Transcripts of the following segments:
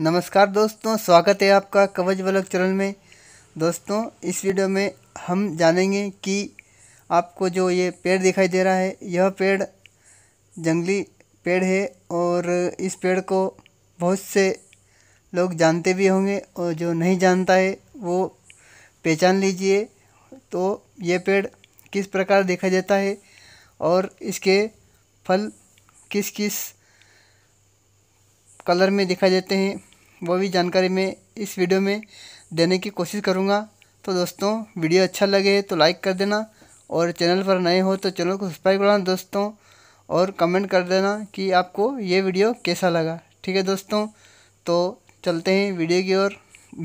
नमस्कार दोस्तों स्वागत है आपका कवच वलक चैनल में दोस्तों इस वीडियो में हम जानेंगे कि आपको जो ये पेड़ दिखाई दे रहा है यह पेड़ जंगली पेड़ है और इस पेड़ को बहुत से लोग जानते भी होंगे और जो नहीं जानता है वो पहचान लीजिए तो ये पेड़ किस प्रकार देखा जाता है और इसके फल किस किस कलर में दिखाई देते हैं वो भी जानकारी मैं इस वीडियो में देने की कोशिश करूँगा तो दोस्तों वीडियो अच्छा लगे तो लाइक कर देना और चैनल पर नए हो तो चैनल को सब्सक्राइब करना दोस्तों और कमेंट कर देना कि आपको ये वीडियो कैसा लगा ठीक है दोस्तों तो चलते हैं वीडियो की ओर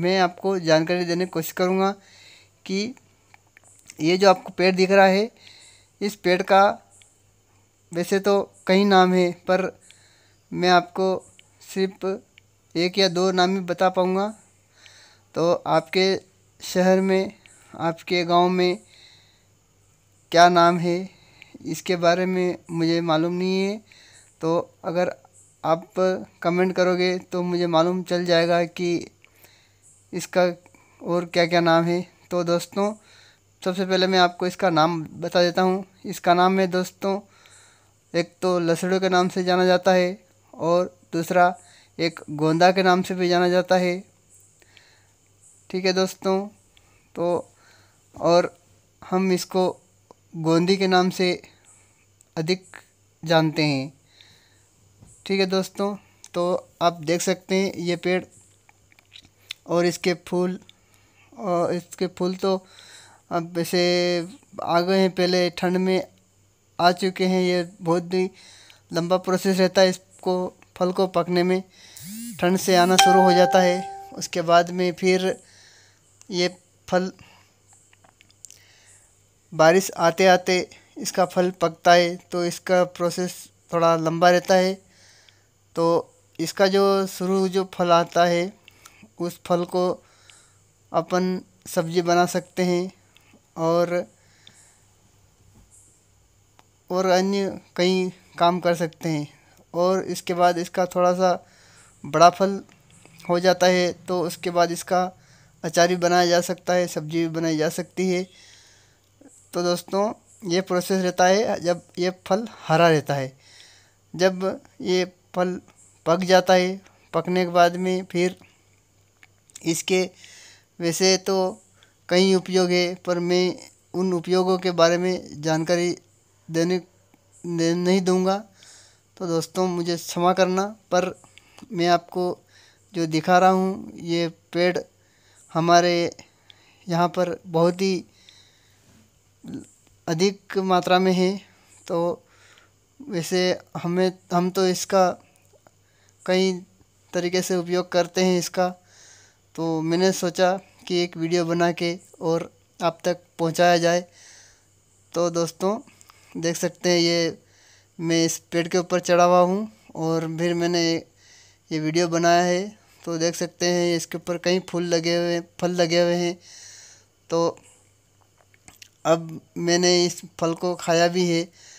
मैं आपको जानकारी देने की कोशिश करूँगा कि ये जो आपको पेड़ दिख रहा है इस पेड़ का वैसे तो कई नाम है पर मैं आपको सिर्फ एक या दो नाम ही बता पाऊँगा तो आपके शहर में आपके गांव में क्या नाम है इसके बारे में मुझे मालूम नहीं है तो अगर आप कमेंट करोगे तो मुझे मालूम चल जाएगा कि इसका और क्या क्या नाम है तो दोस्तों सबसे पहले मैं आपको इसका नाम बता देता हूँ इसका नाम है दोस्तों एक तो लसड़ों के नाम से जाना जाता है और दूसरा एक गोंदा के नाम से भी जाना जाता है ठीक है दोस्तों तो और हम इसको गोंदी के नाम से अधिक जानते हैं ठीक है दोस्तों तो आप देख सकते हैं ये पेड़ और इसके फूल और इसके फूल तो अब वैसे आ गए हैं पहले ठंड में आ चुके हैं ये बहुत ही लंबा प्रोसेस रहता है इसको फल को पकने में ठंड से आना शुरू हो जाता है उसके बाद में फिर ये फल बारिश आते आते इसका फल पकता है तो इसका प्रोसेस थोड़ा लंबा रहता है तो इसका जो शुरू जो फल आता है उस फल को अपन सब्जी बना सकते हैं और और अन्य कई काम कर सकते हैं और इसके बाद इसका थोड़ा सा बड़ा फल हो जाता है तो उसके बाद इसका अचार भी बनाया जा सकता है सब्जी भी बनाई जा सकती है तो दोस्तों ये प्रोसेस रहता है जब ये फल हरा रहता है जब ये फल पक जाता है पकने के बाद में फिर इसके वैसे तो कई उपयोग है पर मैं उन उपयोगों के बारे में जानकारी देने नहीं दूंगा तो दोस्तों मुझे क्षमा करना पर मैं आपको जो दिखा रहा हूँ ये पेड़ हमारे यहाँ पर बहुत ही अधिक मात्रा में है तो वैसे हमें हम तो इसका कई तरीके से उपयोग करते हैं इसका तो मैंने सोचा कि एक वीडियो बना के और आप तक पहुंचाया जाए तो दोस्तों देख सकते हैं ये मैं इस पेड़ के ऊपर चढ़ा हुआ हूँ और फिर मैंने ये वीडियो बनाया है तो देख सकते हैं इसके ऊपर कई फूल लगे हुए हैं फल लगे हुए हैं तो अब मैंने इस फल को खाया भी है